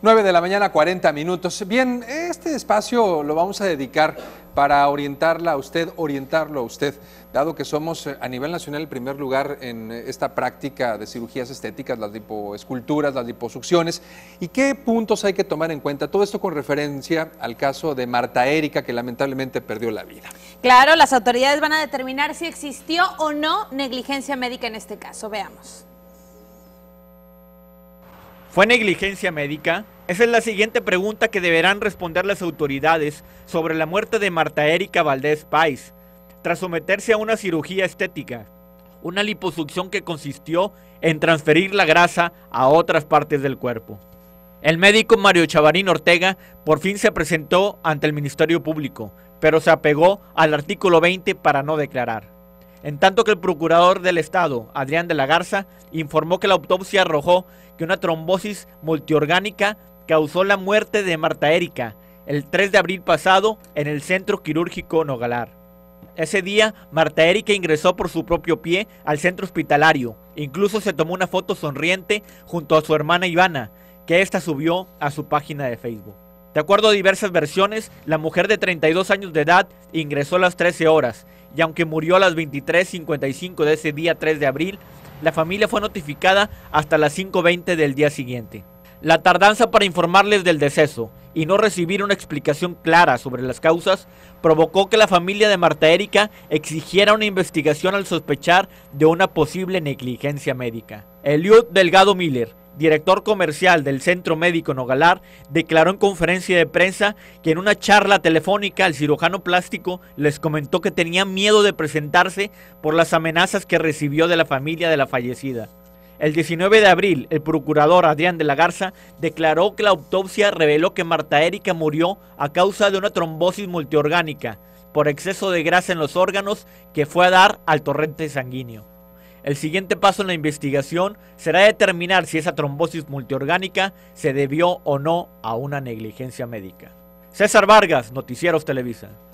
9 de la mañana, 40 minutos. Bien, este espacio lo vamos a dedicar para orientarla a usted, orientarlo a usted, dado que somos eh, a nivel nacional el primer lugar en eh, esta práctica de cirugías estéticas, las lipoesculturas, las liposucciones, y qué puntos hay que tomar en cuenta. Todo esto con referencia al caso de Marta Erika, que lamentablemente perdió la vida. Claro, las autoridades van a determinar si existió o no negligencia médica en este caso. Veamos. ¿Fue negligencia médica? Esa es la siguiente pregunta que deberán responder las autoridades sobre la muerte de Marta Erika Valdés Pais, tras someterse a una cirugía estética, una liposucción que consistió en transferir la grasa a otras partes del cuerpo. El médico Mario Chavarín Ortega por fin se presentó ante el Ministerio Público, pero se apegó al artículo 20 para no declarar en tanto que el procurador del Estado, Adrián de la Garza, informó que la autopsia arrojó que una trombosis multiorgánica causó la muerte de Marta Erika el 3 de abril pasado en el Centro Quirúrgico Nogalar. Ese día, Marta Erika ingresó por su propio pie al centro hospitalario. Incluso se tomó una foto sonriente junto a su hermana Ivana, que ésta subió a su página de Facebook. De acuerdo a diversas versiones, la mujer de 32 años de edad ingresó a las 13 horas y aunque murió a las 23.55 de ese día 3 de abril, la familia fue notificada hasta las 5.20 del día siguiente. La tardanza para informarles del deceso y no recibir una explicación clara sobre las causas provocó que la familia de Marta Erika exigiera una investigación al sospechar de una posible negligencia médica. Eliud Delgado Miller, director comercial del Centro Médico Nogalar, declaró en conferencia de prensa que en una charla telefónica el cirujano plástico les comentó que tenía miedo de presentarse por las amenazas que recibió de la familia de la fallecida. El 19 de abril, el procurador Adrián de la Garza declaró que la autopsia reveló que Marta Erika murió a causa de una trombosis multiorgánica por exceso de grasa en los órganos que fue a dar al torrente sanguíneo. El siguiente paso en la investigación será determinar si esa trombosis multiorgánica se debió o no a una negligencia médica. César Vargas, Noticieros Televisa.